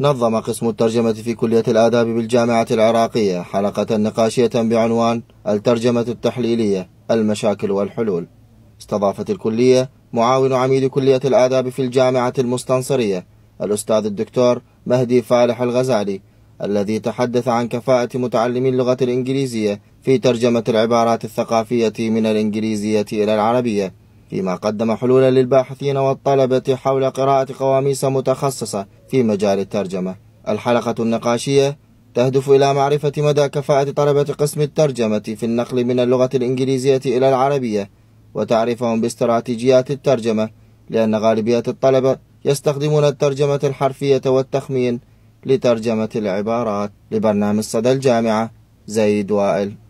نظم قسم الترجمة في كلية الآداب بالجامعة العراقية حلقة نقاشية بعنوان الترجمة التحليلية المشاكل والحلول استضافت الكلية معاون عميد كلية الآداب في الجامعة المستنصرية الأستاذ الدكتور مهدي فالح الغزالي الذي تحدث عن كفاءة متعلمي اللغة الإنجليزية في ترجمة العبارات الثقافية من الإنجليزية إلى العربية فيما قدم حلولا للباحثين والطلبة حول قراءة قواميس متخصصة في مجال الترجمة الحلقة النقاشية تهدف إلى معرفة مدى كفاءة طلبة قسم الترجمة في النقل من اللغة الإنجليزية إلى العربية وتعريفهم باستراتيجيات الترجمة لأن غالبية الطلبة يستخدمون الترجمة الحرفية والتخمين لترجمة العبارات لبرنامج صدى الجامعة زيد وائل